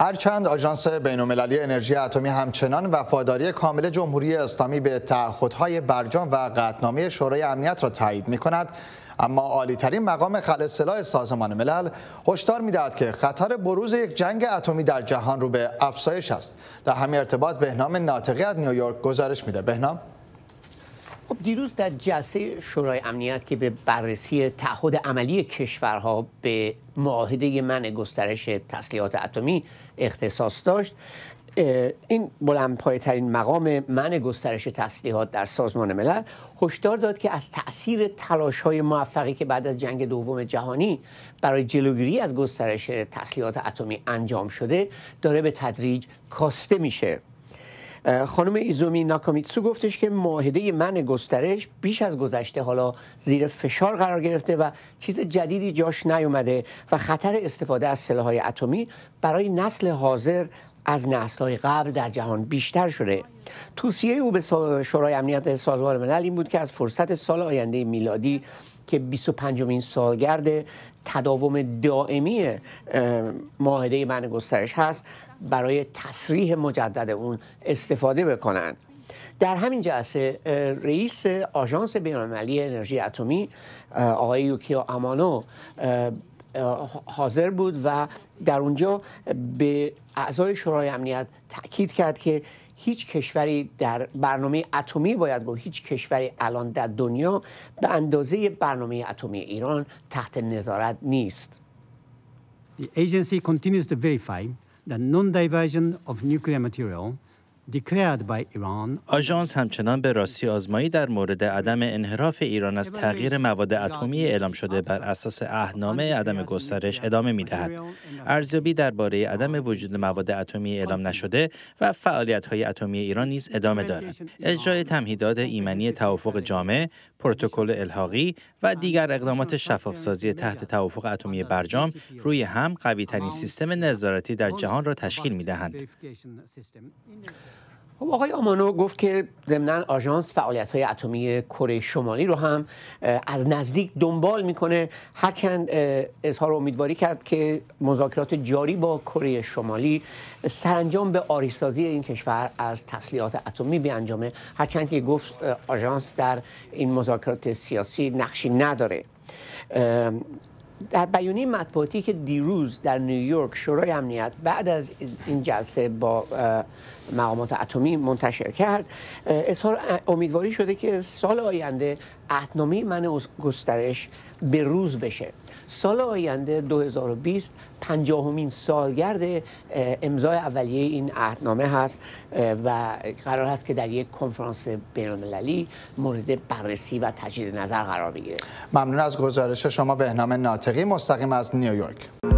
هرچند آژانس بین‌المللی انرژی اتمی همچنان وفاداری کامل جمهوری اسلامی به تعهدهای برجام و قطعنامه شورای امنیت را تایید می‌کند اما عالیترین مقام خلع سازمان ملل هشدار میدهد که خطر بروز یک جنگ اتمی در جهان رو به افزایش است در همین ارتباط بهنام ناطقی از نیویورک گزارش میده بهنام خب دیروز در جلسه شورای امنیت که به بررسی تعهد عملی کشورها به معاهده منع گسترش تسلیحات اتمی اختصاص داشت این بلند ترین مقام منع گسترش تسلیحات در سازمان ملل هشدار داد که از تاثیر تلاش های موفقی که بعد از جنگ دوم جهانی برای جلوگیری از گسترش تسلیحات اتمی انجام شده داره به تدریج کاسته میشه خانم ایزومی ناکامیتسو گفتش که معاهده من گسترش بیش از گذشته حالا زیر فشار قرار گرفته و چیز جدیدی جاش نیومده و خطر استفاده از سلاحهای اتمی برای نسل حاضر از نسلهای قبل در جهان بیشتر شده توصیه او به شورای امنیت سازمان ملل این بود که از فرصت سال آینده میلادی که 25 مین سالگرد تداوم دائمی معاهده من گسترش هست برای تصریح مجدد اون استفاده بکنن در همین جلسه رئیس آژانس بینالمللی انرژی اتمی آقای یوکیو امانو حاضر بود و در اونجا به اعضای شورای امنیت تاکید کرد که هیچ کشوری در برنامه اتمی باید گفت هیچ کشوری الان در دنیا به اندازه برنامه اتمی ایران تحت نظارت نیست. The agency continues to verify that non-diversion of nuclear material آژانس همچنان به راستی آزمایی در مورد عدم انحراف ایران از تغییر مواد اتمی اعلام شده بر اساس اهنامه عدم گسترش ادامه می دهد. ارزیابی درباره عدم وجود مواد اتمی اعلام نشده و فعالیت های اتمی ایران نیز ادامه دارد. اجرای تمهیدات ایمنی توافق جامع، پروتکل الحاقی و دیگر اقدامات شفافسازی تحت توافق اتمی برجام روی هم قوی سیستم نظارتی در جهان را تشکیل می دهند. خب آقای آمانو گفت که ضمنا آژانس فعالیت های اتمی کره شمالی رو هم از نزدیک دنبال میکنه هرچند اظهار امیدواری کرد که مذاکرات جاری با کره شمالی سرانجام به آریسازی این کشور از تسلیحات اتمی بیانجامه هرچند که گفت آژانس در این مذاکرات سیاسی نقشی نداره در بیانیه مطبوعاتی که دیروز در نیویورک شورای امنیت بعد از این جلسه با مقامات اتمی منتشر کرد اظهار امیدواری شده که سال آینده عهدنامه من گسترش به روز بشه سال آینده 2020 پنجاهمین سالگرد امضای اولیه این عهدنامه هست و قرار هست که در یک کنفرانس بین المللی مورد بررسی و تجدید نظر قرار بگیره ممنون از گزارش شما به نام ناطقی مستقیم از نیویورک